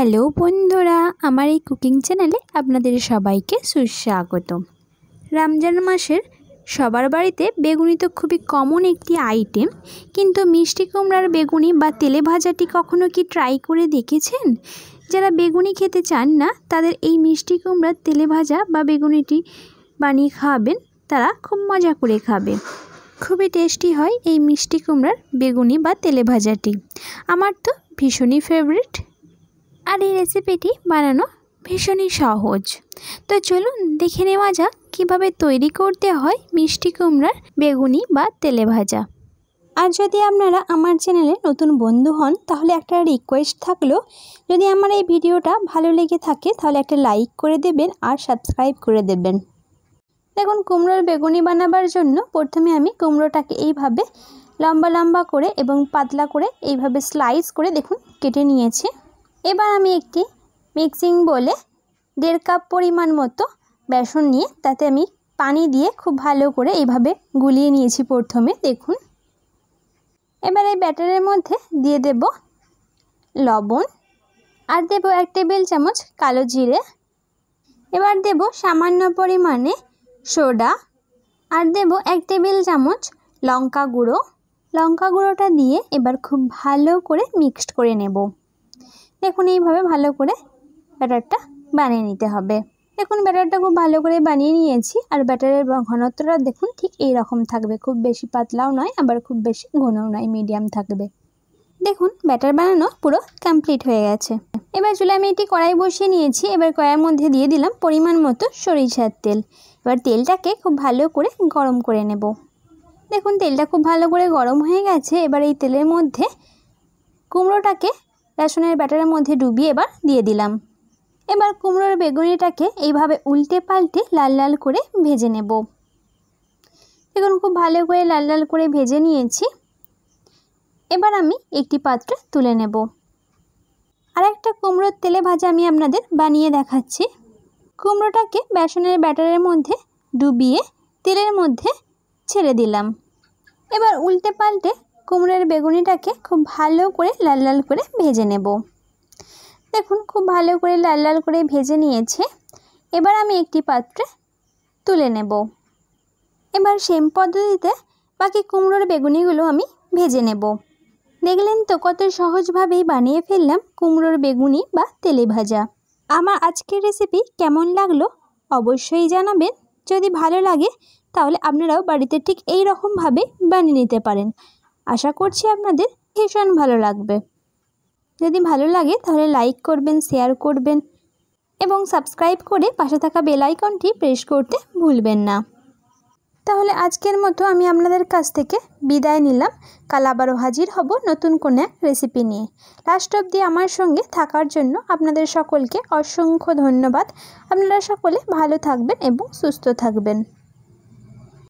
hello বন্ধুরা আমার এই কুকিং চ্যানেলে আপনাদের সবাইকে সুস্বাগত রমজান মাসের সবার বাড়িতে বেগুনি তো খুবই কমন একটি আইটেম কিন্তু মিষ্টি কুমড়ার বেগুনি বা তেলে ভাজাটি কখনো কি ট্রাই করে দেখেছেন যারা বেগুনি খেতে চান না তাদের এই মিষ্টি কুমড়ার তেলে ভাজা বা বেগুনিটি বানিয়ে খাওয়াবেন তারা খুব মজা করে খাবে খুবই টেস্টি হয় এই মিষ্টি কুমড়ার বেগুনি বা তেলে ভাজাটি আমার তো ভীষণই ফেভারিট আর এই রেসিপিটি বানানো ভীষণই সহজ তো চলুন দেখে নেওয়া যাক কীভাবে তৈরি করতে হয় মিষ্টি কুমড়ার বেগুনি বা তেলে ভাজা আর যদি আপনারা আমার চ্যানেলে নতুন বন্ধু হন তাহলে একটা রিকোয়েস্ট থাকলো যদি আমার এই ভিডিওটা ভালো লেগে থাকে তাহলে একটা লাইক করে দেবেন আর সাবস্ক্রাইব করে দেবেন দেখুন কুমড়োর বেগুনি বানাবার জন্য প্রথমে আমি কুমড়োটাকে এইভাবে লম্বা লম্বা করে এবং পাতলা করে এইভাবে স্লাইস করে দেখুন কেটে নিয়েছে এবার আমি একটি মিক্সিং বলে দেড় কাপ পরিমাণ মতো বেসন নিয়ে তাতে আমি পানি দিয়ে খুব ভালো করে এইভাবে গুলিয়ে নিয়েছি প্রথমে দেখুন এবার এই ব্যাটারের মধ্যে দিয়ে দেব লবণ আর দেব এক টেবিল চামচ কালো জিরে এবার দেব সামান্য পরিমাণে সোডা আর দেব এক টেবিল চামচ লঙ্কা গুঁড়ো লঙ্কা গুঁড়োটা দিয়ে এবার খুব ভালো করে মিক্সড করে নেব দেখুন এইভাবে ভালো করে ব্যাটারটা বানিয়ে নিতে হবে দেখুন ব্যাটারটা খুব ভালো করে বানিয়ে নিয়েছি আর ব্যাটারের ঘনত্বটা দেখুন ঠিক এই রকম থাকবে খুব বেশি পাতলাও নয় আবার খুব বেশি ঘনও নয় মিডিয়াম থাকবে দেখুন ব্যাটার বানানো পুরো কমপ্লিট হয়ে গেছে এবার চুলে আমি এটি কড়াই বসিয়ে নিয়েছি এবার কড়াইয়ের মধ্যে দিয়ে দিলাম পরিমাণ মতো সরিষার তেল এবার তেলটাকে খুব ভালো করে গরম করে নেব দেখুন তেলটা খুব ভালো করে গরম হয়ে গেছে এবার এই তেলের মধ্যে কুমড়োটাকে বেসনের ব্যাটারের মধ্যে ডুবিয়ে এবার দিয়ে দিলাম এবার কুমড়োর বেগুনিটাকে এইভাবে উল্টে পাল্টে লাল লাল করে ভেজে নেব এখন খুব ভালো করে লাল লাল করে ভেজে নিয়েছি এবার আমি একটি পাত্রে তুলে নেব আর একটা কুমড়োর তেলে ভাজা আমি আপনাদের বানিয়ে দেখাচ্ছি কুমড়োটাকে বেসনের ব্যাটারের মধ্যে ডুবিয়ে তেলের মধ্যে ছেড়ে দিলাম এবার উল্টে পাল্টে কুমড়োর বেগুনিটাকে খুব ভালো করে লাল লাল করে ভেজে নেব দেখুন খুব ভালো করে লাল লাল করে ভেজে নিয়েছে এবার আমি একটি পাত্রে তুলে নেব এবার সেম পদ্ধতিতে বাকি কুমড়োর বেগুনিগুলো আমি ভেজে নেব দেখলেন তো কত সহজভাবেই বানিয়ে ফেললাম কুমড়োর বেগুনি বা তেলে ভাজা আমার আজকের রেসিপি কেমন লাগলো অবশ্যই জানাবেন যদি ভালো লাগে তাহলে আপনারাও বাড়িতে ঠিক এই রকমভাবে বানিয়ে নিতে পারেন আশা করছি আপনাদের ভীষণ ভালো লাগবে যদি ভালো লাগে তাহলে লাইক করবেন শেয়ার করবেন এবং সাবস্ক্রাইব করে পাশে থাকা বেল আইকনটি প্রেস করতে ভুলবেন না তাহলে আজকের মতো আমি আপনাদের কাছ থেকে বিদায় নিলাম কাল আবারও হাজির হব নতুন কোনো এক রেসিপি নিয়ে লাস্ট অবধি আমার সঙ্গে থাকার জন্য আপনাদের সকলকে অসংখ্য ধন্যবাদ আপনারা সকলে ভালো থাকবেন এবং সুস্থ থাকবেন